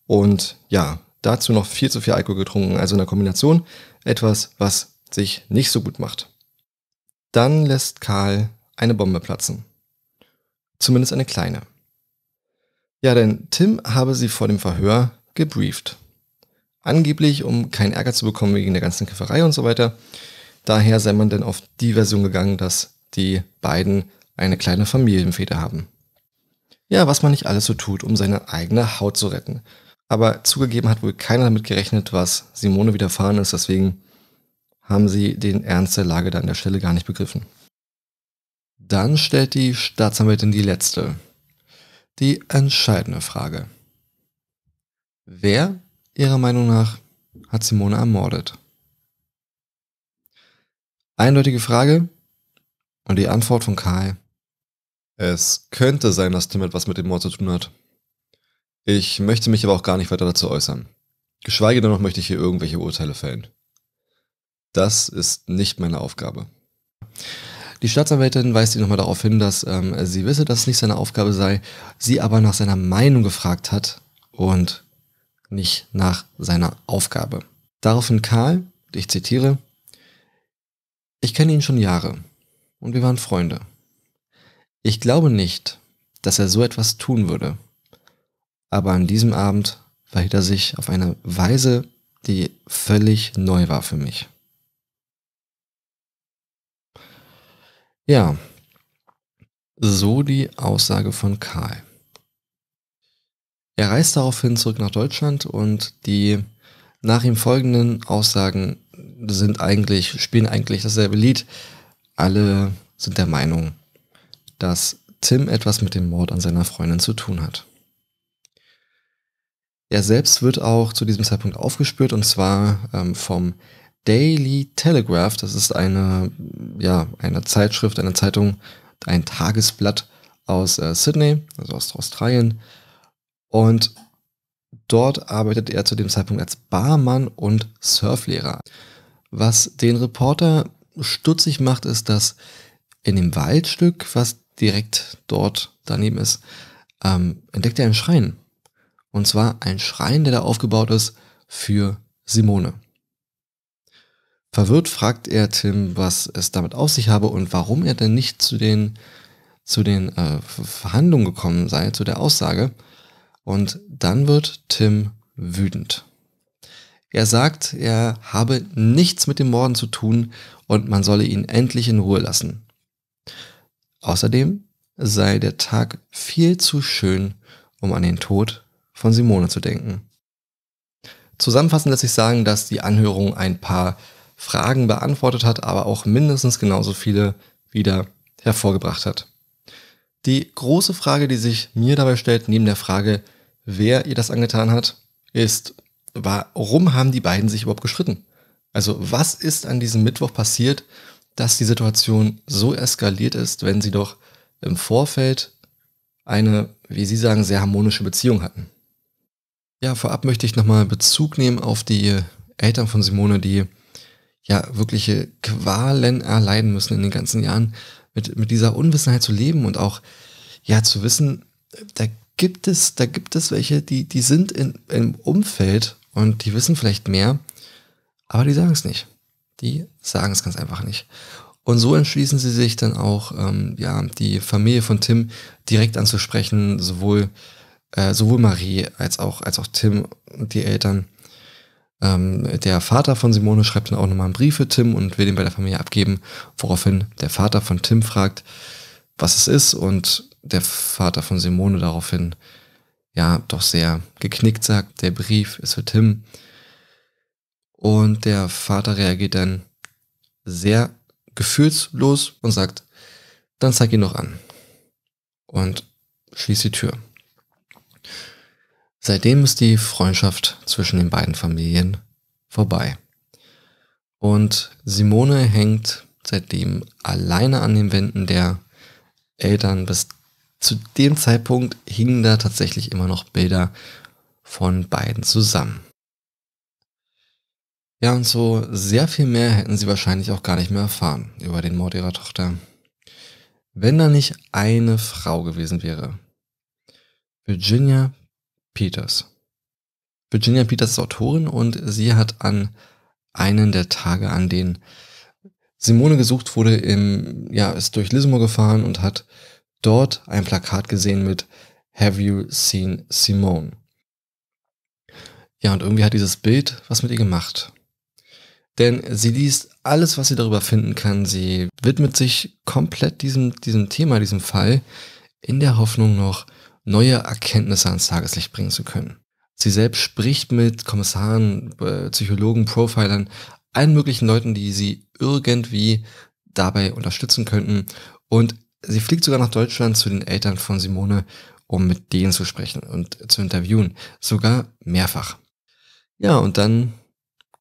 Und ja, dazu noch viel zu viel Alkohol getrunken. Also in der Kombination etwas, was sich nicht so gut macht. Dann lässt Karl eine Bombe platzen. Zumindest eine kleine. Ja, denn Tim habe sie vor dem Verhör gebrieft. Angeblich, um keinen Ärger zu bekommen wegen der ganzen Kifferei und so weiter. Daher sei man dann auf die Version gegangen, dass die beiden eine kleine Familienfeder haben. Ja, was man nicht alles so tut, um seine eigene Haut zu retten. Aber zugegeben hat wohl keiner damit gerechnet, was Simone widerfahren ist, deswegen haben sie den Ernst der Lage da an der Stelle gar nicht begriffen. Dann stellt die Staatsanwältin die letzte, die entscheidende Frage. Wer Ihrer Meinung nach hat Simone ermordet? Eindeutige Frage und die Antwort von Karl. Es könnte sein, dass Tim etwas mit dem Mord zu tun hat. Ich möchte mich aber auch gar nicht weiter dazu äußern. Geschweige denn noch möchte ich hier irgendwelche Urteile fällen. Das ist nicht meine Aufgabe. Die Staatsanwältin weist ihn nochmal darauf hin, dass ähm, sie wisse, dass es nicht seine Aufgabe sei, sie aber nach seiner Meinung gefragt hat und nicht nach seiner Aufgabe. Daraufhin Karl, ich zitiere, ich kenne ihn schon Jahre und wir waren Freunde. Ich glaube nicht, dass er so etwas tun würde. Aber an diesem Abend verhielt er sich auf eine Weise, die völlig neu war für mich. Ja, so die Aussage von Karl. Er reist daraufhin zurück nach Deutschland und die nach ihm folgenden Aussagen sind eigentlich, spielen eigentlich dasselbe Lied. Alle sind der Meinung, dass Tim etwas mit dem Mord an seiner Freundin zu tun hat. Er selbst wird auch zu diesem Zeitpunkt aufgespürt und zwar ähm, vom Daily Telegraph. Das ist eine, ja, eine Zeitschrift, eine Zeitung, ein Tagesblatt aus äh, Sydney, also aus Australien. Und dort arbeitet er zu dem Zeitpunkt als Barmann und Surflehrer. Was den Reporter stutzig macht, ist, dass in dem Waldstück, was direkt dort daneben ist, ähm, entdeckt er einen Schrein. Und zwar ein Schrein, der da aufgebaut ist für Simone. Verwirrt fragt er Tim, was es damit auf sich habe und warum er denn nicht zu den, zu den äh, Verhandlungen gekommen sei, zu der Aussage. Und dann wird Tim wütend. Er sagt, er habe nichts mit dem Morden zu tun und man solle ihn endlich in Ruhe lassen. Außerdem sei der Tag viel zu schön, um an den Tod von Simone zu denken. Zusammenfassend lässt sich sagen, dass die Anhörung ein paar Fragen beantwortet hat, aber auch mindestens genauso viele wieder hervorgebracht hat. Die große Frage, die sich mir dabei stellt, neben der Frage, wer ihr das angetan hat, ist, warum haben die beiden sich überhaupt gestritten? Also was ist an diesem Mittwoch passiert, dass die Situation so eskaliert ist, wenn sie doch im Vorfeld eine, wie Sie sagen, sehr harmonische Beziehung hatten? Ja, vorab möchte ich nochmal Bezug nehmen auf die Eltern von Simone, die ja wirkliche Qualen erleiden müssen in den ganzen Jahren, mit, mit dieser Unwissenheit zu leben und auch ja zu wissen, da gibt es, da gibt es welche, die, die sind in, im Umfeld und die wissen vielleicht mehr, aber die sagen es nicht. Die sagen es ganz einfach nicht. Und so entschließen sie sich dann auch, ähm, ja, die Familie von Tim direkt anzusprechen, sowohl, äh, sowohl Marie als auch, als auch Tim und die Eltern. Ähm, der Vater von Simone schreibt dann auch nochmal einen Brief für Tim und will ihn bei der Familie abgeben, woraufhin der Vater von Tim fragt, was es ist und der Vater von Simone daraufhin ja doch sehr geknickt sagt, der Brief ist für Tim. Und der Vater reagiert dann sehr gefühlslos und sagt, dann zeig ihn noch an. Und schließt die Tür. Seitdem ist die Freundschaft zwischen den beiden Familien vorbei. Und Simone hängt seitdem alleine an den Wänden der Eltern bis zu dem Zeitpunkt hingen da tatsächlich immer noch Bilder von beiden zusammen. Ja, und so sehr viel mehr hätten sie wahrscheinlich auch gar nicht mehr erfahren über den Mord ihrer Tochter. Wenn da nicht eine Frau gewesen wäre. Virginia Peters. Virginia Peters ist Autorin und sie hat an einen der Tage, an denen Simone gesucht wurde, im, ja, ist durch Lismore gefahren und hat dort ein Plakat gesehen mit Have you seen Simone? Ja, und irgendwie hat dieses Bild was mit ihr gemacht. Denn sie liest alles, was sie darüber finden kann. Sie widmet sich komplett diesem, diesem Thema, diesem Fall, in der Hoffnung noch neue Erkenntnisse ans Tageslicht bringen zu können. Sie selbst spricht mit Kommissaren, äh, Psychologen, Profilern, allen möglichen Leuten, die sie irgendwie dabei unterstützen könnten und Sie fliegt sogar nach Deutschland zu den Eltern von Simone, um mit denen zu sprechen und zu interviewen. Sogar mehrfach. Ja, und dann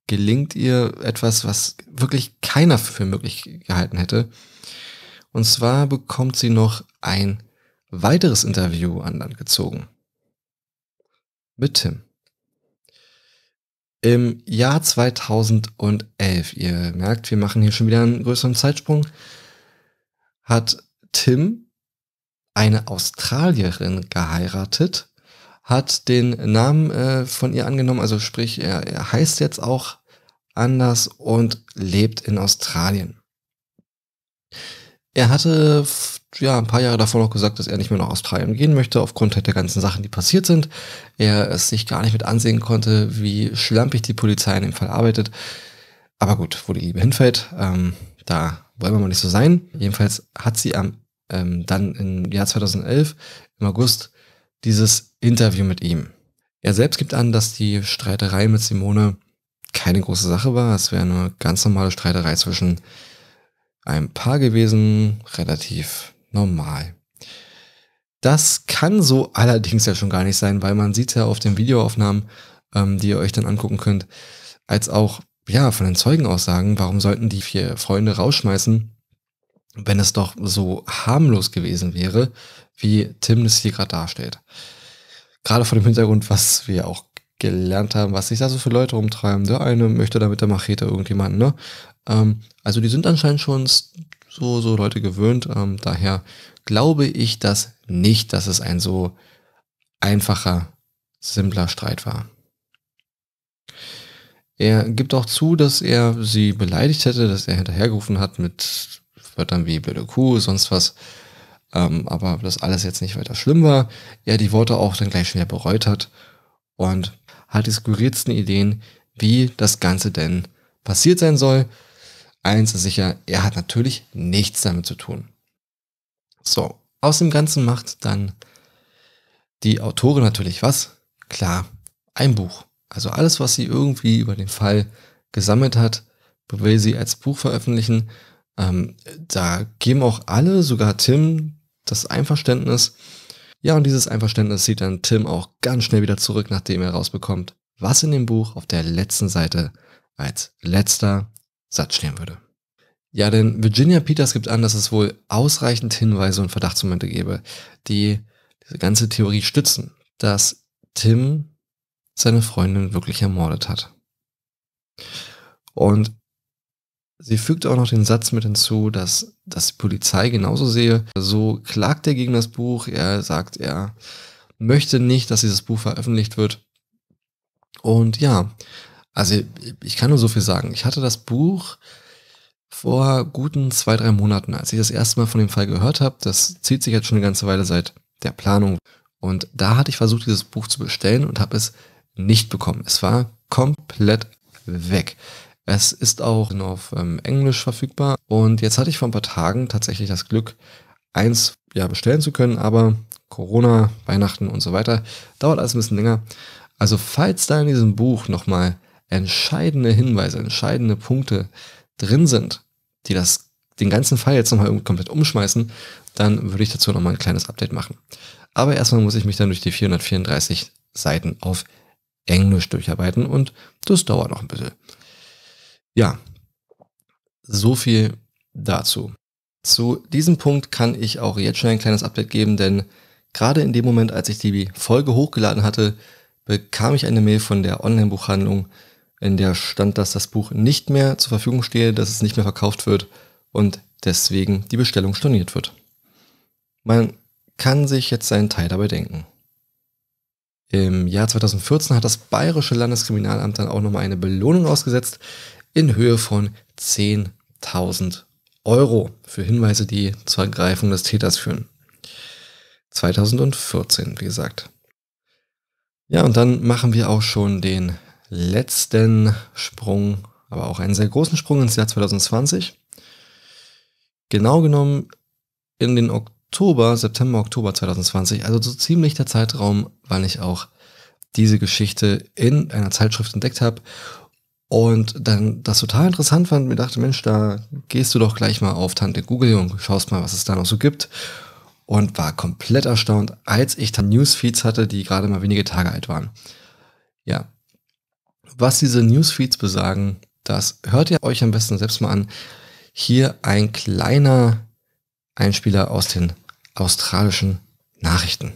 gelingt ihr etwas, was wirklich keiner für möglich gehalten hätte. Und zwar bekommt sie noch ein weiteres Interview an Land gezogen. Mit Tim. Im Jahr 2011, ihr merkt, wir machen hier schon wieder einen größeren Zeitsprung, hat Tim eine Australierin geheiratet, hat den Namen äh, von ihr angenommen, also sprich, er, er heißt jetzt auch anders und lebt in Australien. Er hatte ja ein paar Jahre davor noch gesagt, dass er nicht mehr nach Australien gehen möchte, aufgrund halt der ganzen Sachen, die passiert sind. Er es sich gar nicht mit ansehen konnte, wie schlampig die Polizei in dem Fall arbeitet. Aber gut, wo die Liebe hinfällt, ähm, da wollen wir mal nicht so sein. Jedenfalls hat sie am, ähm, dann im Jahr 2011, im August, dieses Interview mit ihm. Er selbst gibt an, dass die Streiterei mit Simone keine große Sache war. Es wäre eine ganz normale Streiterei zwischen ein Paar gewesen, relativ normal. Das kann so allerdings ja schon gar nicht sein, weil man sieht ja auf den Videoaufnahmen, ähm, die ihr euch dann angucken könnt, als auch ja, von den Zeugenaussagen, warum sollten die vier Freunde rausschmeißen, wenn es doch so harmlos gewesen wäre, wie Tim das hier gerade darstellt. Gerade vor dem Hintergrund, was wir auch gelernt haben, was sich da so für Leute rumtreiben. Der eine möchte da mit der Machete irgendjemanden, ne? Ähm, also die sind anscheinend schon so, so Leute gewöhnt. Ähm, daher glaube ich das nicht, dass es ein so einfacher, simpler Streit war. Er gibt auch zu, dass er sie beleidigt hätte, dass er hinterhergerufen hat mit Wörtern wie blöde Kuh, sonst was. Ähm, aber das alles jetzt nicht weiter schlimm war. Er die Worte auch dann gleich schnell bereut hat und hat die skurrilsten Ideen, wie das Ganze denn passiert sein soll. Eins ist sicher, er hat natürlich nichts damit zu tun. So, aus dem Ganzen macht dann die Autorin natürlich was? Klar, ein Buch. Also alles, was sie irgendwie über den Fall gesammelt hat, will sie als Buch veröffentlichen. Ähm, da geben auch alle, sogar Tim, das Einverständnis. Ja, und dieses Einverständnis sieht dann Tim auch ganz schnell wieder zurück, nachdem er rausbekommt, was in dem Buch auf der letzten Seite als letzter Satz stehen würde. Ja, denn Virginia Peters gibt an, dass es wohl ausreichend Hinweise und Verdachtsmomente gäbe, die diese ganze Theorie stützen, dass Tim seine Freundin wirklich ermordet hat. Und sie fügt auch noch den Satz mit hinzu, dass das die Polizei genauso sehe. So klagt er gegen das Buch. Er sagt, er möchte nicht, dass dieses Buch veröffentlicht wird. Und ja, also ich kann nur so viel sagen. Ich hatte das Buch vor guten zwei, drei Monaten, als ich das erste Mal von dem Fall gehört habe. Das zieht sich jetzt schon eine ganze Weile seit der Planung. Und da hatte ich versucht, dieses Buch zu bestellen und habe es nicht bekommen. Es war komplett weg. Es ist auch auf ähm, Englisch verfügbar. Und jetzt hatte ich vor ein paar Tagen tatsächlich das Glück, eins ja, bestellen zu können, aber Corona, Weihnachten und so weiter, dauert alles ein bisschen länger. Also falls da in diesem Buch nochmal entscheidende Hinweise, entscheidende Punkte drin sind, die das, den ganzen Fall jetzt nochmal komplett umschmeißen, dann würde ich dazu nochmal ein kleines Update machen. Aber erstmal muss ich mich dann durch die 434 Seiten auf Englisch durcharbeiten und das dauert noch ein bisschen. Ja, so viel dazu. Zu diesem Punkt kann ich auch jetzt schon ein kleines Update geben, denn gerade in dem Moment, als ich die Folge hochgeladen hatte, bekam ich eine Mail von der Online-Buchhandlung, in der stand, dass das Buch nicht mehr zur Verfügung stehe, dass es nicht mehr verkauft wird und deswegen die Bestellung storniert wird. Man kann sich jetzt seinen Teil dabei denken. Im Jahr 2014 hat das Bayerische Landeskriminalamt dann auch nochmal eine Belohnung ausgesetzt in Höhe von 10.000 Euro für Hinweise, die zur Ergreifung des Täters führen. 2014, wie gesagt. Ja, und dann machen wir auch schon den letzten Sprung, aber auch einen sehr großen Sprung ins Jahr 2020. Genau genommen in den Oktober Oktober, September, Oktober 2020, also so ziemlich der Zeitraum, wann ich auch diese Geschichte in einer Zeitschrift entdeckt habe und dann das total interessant fand, mir dachte, Mensch, da gehst du doch gleich mal auf Tante Google und schaust mal, was es da noch so gibt. Und war komplett erstaunt, als ich dann Newsfeeds hatte, die gerade mal wenige Tage alt waren. Ja. Was diese Newsfeeds besagen, das hört ihr euch am besten selbst mal an. Hier ein kleiner Einspieler aus den australischen Nachrichten.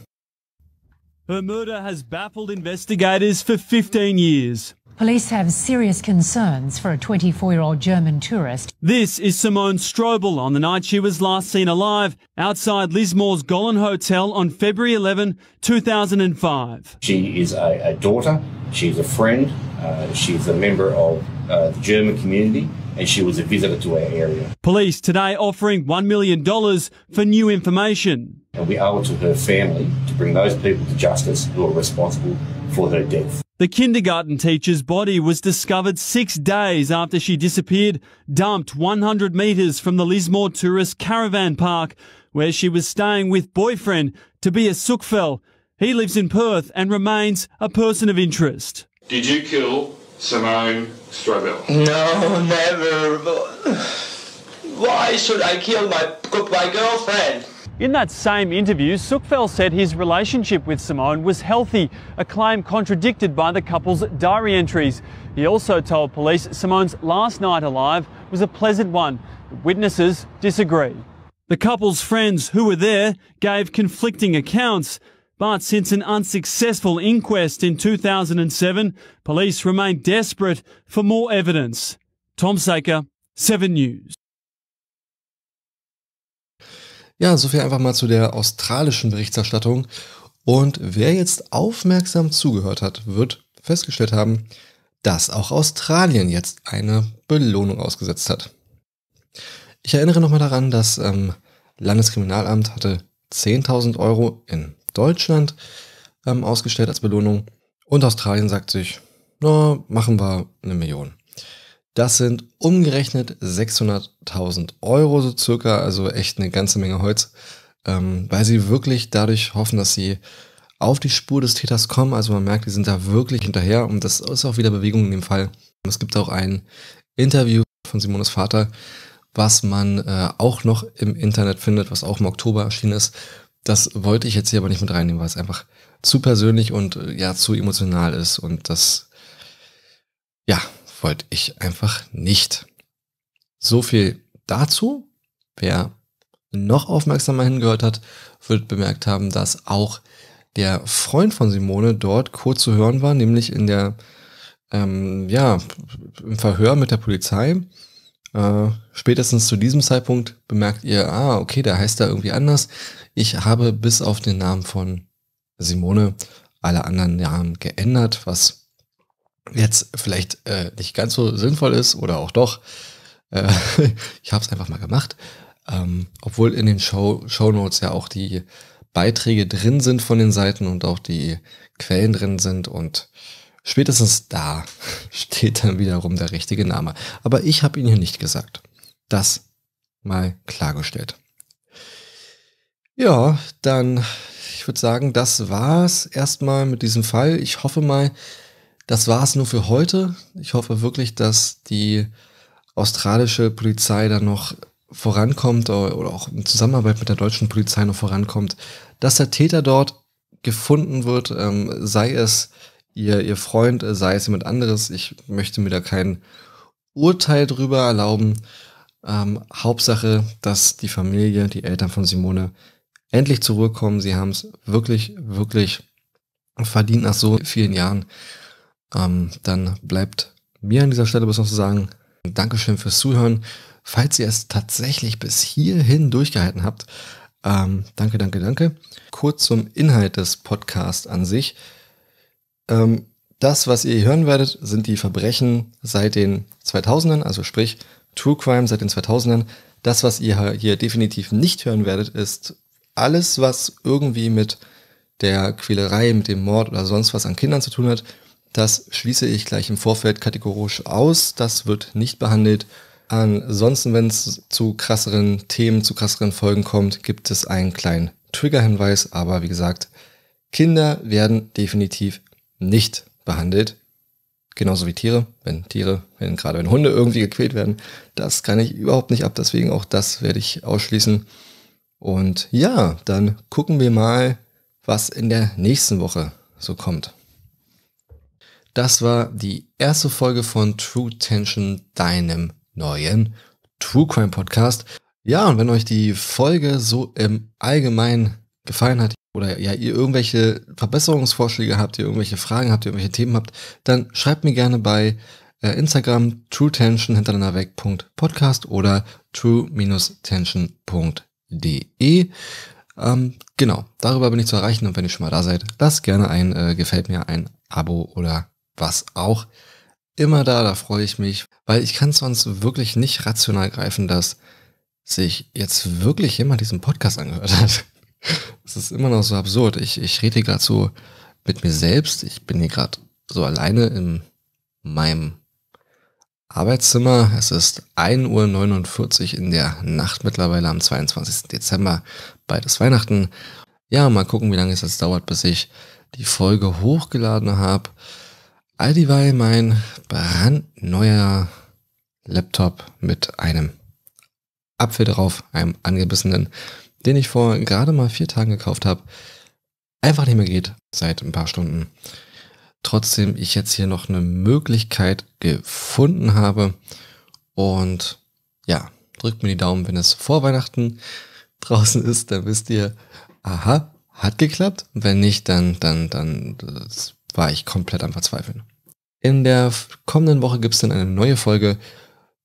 Her murder has baffled investigators for 15 years. Police have serious concerns for a 24-year-old German tourist. This is Simone Strobel on the night she was last seen alive outside Lismore's Golan Hotel on February 11, 2005. She is a, a daughter, she's a friend, uh, she's a member of uh, the German community. And she was a visitor to our area. Police today offering $1 million for new information. And we owe it to her family to bring those people to justice who are responsible for her death. The kindergarten teacher's body was discovered six days after she disappeared, dumped 100 metres from the Lismore Tourist Caravan Park, where she was staying with boyfriend Tobias Sukfel. He lives in Perth and remains a person of interest. Did you kill Simone Strabil. No, never. Why should I kill my, my girlfriend? In that same interview, Sukfel said his relationship with Simone was healthy, a claim contradicted by the couple's diary entries. He also told police Simone's last night alive was a pleasant one. Witnesses disagree. The couple's friends who were there gave conflicting accounts. But since an unsuccessful inquest in 2007, police remain desperate for more evidence. Tom Saker, 7 News. Ja, soviel einfach mal zu der australischen Berichterstattung. Und wer jetzt aufmerksam zugehört hat, wird festgestellt haben, dass auch Australien jetzt eine Belohnung ausgesetzt hat. Ich erinnere nochmal daran, das ähm, Landeskriminalamt hatte 10.000 Euro in Deutschland ähm, ausgestellt als Belohnung. Und Australien sagt sich, na, machen wir eine Million. Das sind umgerechnet 600.000 Euro so circa, also echt eine ganze Menge Holz, ähm, weil sie wirklich dadurch hoffen, dass sie auf die Spur des Täters kommen. Also man merkt, die sind da wirklich hinterher und das ist auch wieder Bewegung in dem Fall. Es gibt auch ein Interview von Simones Vater, was man äh, auch noch im Internet findet, was auch im Oktober erschienen ist, das wollte ich jetzt hier aber nicht mit reinnehmen, weil es einfach zu persönlich und äh, ja zu emotional ist und das ja wollte ich einfach nicht. So viel dazu. Wer noch aufmerksamer hingehört hat, wird bemerkt haben, dass auch der Freund von Simone dort kurz zu hören war, nämlich in der ähm, ja im Verhör mit der Polizei. Äh, spätestens zu diesem Zeitpunkt bemerkt ihr, ah, okay, der heißt da irgendwie anders. Ich habe bis auf den Namen von Simone alle anderen Namen geändert, was jetzt vielleicht äh, nicht ganz so sinnvoll ist oder auch doch. Äh, ich habe es einfach mal gemacht. Ähm, obwohl in den Show, Show Notes ja auch die Beiträge drin sind von den Seiten und auch die Quellen drin sind und Spätestens da steht dann wiederum der richtige Name. Aber ich habe ihn hier nicht gesagt. Das mal klargestellt. Ja, dann, ich würde sagen, das war's erstmal mit diesem Fall. Ich hoffe mal, das war's nur für heute. Ich hoffe wirklich, dass die australische Polizei da noch vorankommt oder auch in Zusammenarbeit mit der deutschen Polizei noch vorankommt, dass der Täter dort gefunden wird, ähm, sei es ihr, ihr Freund, äh, sei es jemand anderes, ich möchte mir da kein Urteil drüber erlauben. Ähm, Hauptsache, dass die Familie, die Eltern von Simone endlich zur Ruhe kommen. Sie haben es wirklich, wirklich verdient nach so vielen Jahren. Ähm, dann bleibt mir an dieser Stelle bis noch zu sagen, Dankeschön fürs Zuhören. Falls ihr es tatsächlich bis hierhin durchgehalten habt, ähm, danke, danke, danke. Kurz zum Inhalt des Podcasts an sich. Ähm, das, was ihr hören werdet, sind die Verbrechen seit den 2000ern, also sprich True Crime seit den 2000ern. Das, was ihr hier definitiv nicht hören werdet, ist alles, was irgendwie mit der Quälerei, mit dem Mord oder sonst was an Kindern zu tun hat. Das schließe ich gleich im Vorfeld kategorisch aus. Das wird nicht behandelt. Ansonsten, wenn es zu krasseren Themen, zu krasseren Folgen kommt, gibt es einen kleinen Triggerhinweis. Aber wie gesagt, Kinder werden definitiv nicht behandelt. Genauso wie Tiere, wenn Tiere, wenn gerade wenn Hunde irgendwie gequält werden, das kann ich überhaupt nicht ab. Deswegen auch das werde ich ausschließen. Und ja, dann gucken wir mal, was in der nächsten Woche so kommt. Das war die erste Folge von True Tension, deinem neuen True Crime Podcast. Ja, und wenn euch die Folge so im Allgemeinen gefallen hat oder ja, ihr irgendwelche Verbesserungsvorschläge habt, ihr irgendwelche Fragen habt, ihr irgendwelche Themen habt, dann schreibt mir gerne bei äh, Instagram truetension hintereinander weg.podcast oder true-tension.de. Ähm, genau, darüber bin ich zu erreichen und wenn ihr schon mal da seid, lasst gerne ein äh, Gefällt mir, ein Abo oder was auch immer da, da freue ich mich, weil ich kann sonst wirklich nicht rational greifen, dass sich jetzt wirklich jemand diesen Podcast angehört hat. Es ist immer noch so absurd. Ich, ich rede gerade so mit mir selbst. Ich bin hier gerade so alleine in meinem Arbeitszimmer. Es ist 1.49 Uhr in der Nacht mittlerweile am 22. Dezember. Beides Weihnachten. Ja, mal gucken, wie lange es jetzt dauert, bis ich die Folge hochgeladen habe. All dieweil mein brandneuer Laptop mit einem Apfel drauf, einem angebissenen den ich vor gerade mal vier Tagen gekauft habe, einfach nicht mehr geht seit ein paar Stunden. Trotzdem ich jetzt hier noch eine Möglichkeit gefunden habe und ja, drückt mir die Daumen, wenn es vor Weihnachten draußen ist, dann wisst ihr, aha, hat geklappt. Wenn nicht, dann, dann, dann war ich komplett am Verzweifeln. In der kommenden Woche gibt es dann eine neue Folge.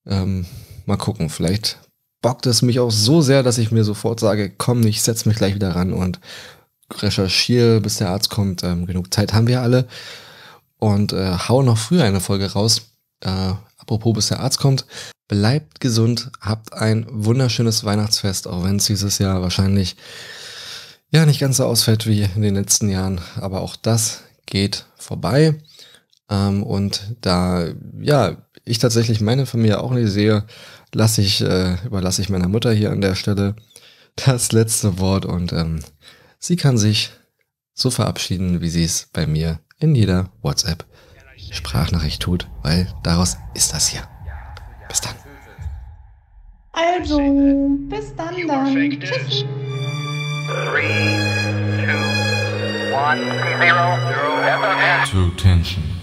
Ähm, mal gucken, vielleicht bockt es mich auch so sehr, dass ich mir sofort sage, komm, ich setze mich gleich wieder ran und recherchiere, bis der Arzt kommt. Ähm, genug Zeit haben wir alle. Und äh, hau noch früher eine Folge raus. Äh, apropos, bis der Arzt kommt. Bleibt gesund, habt ein wunderschönes Weihnachtsfest, auch wenn es dieses Jahr wahrscheinlich ja nicht ganz so ausfällt wie in den letzten Jahren. Aber auch das geht vorbei. Ähm, und da, ja, ich tatsächlich meine Familie auch nicht sehe, lasse ich, äh, überlasse ich meiner Mutter hier an der Stelle das letzte Wort und ähm, sie kann sich so verabschieden, wie sie es bei mir in jeder WhatsApp-Sprachnachricht tut, weil daraus ist das hier. Bis dann. Also, bis dann dann. Tschüss. Three, two, one, zero. To tension.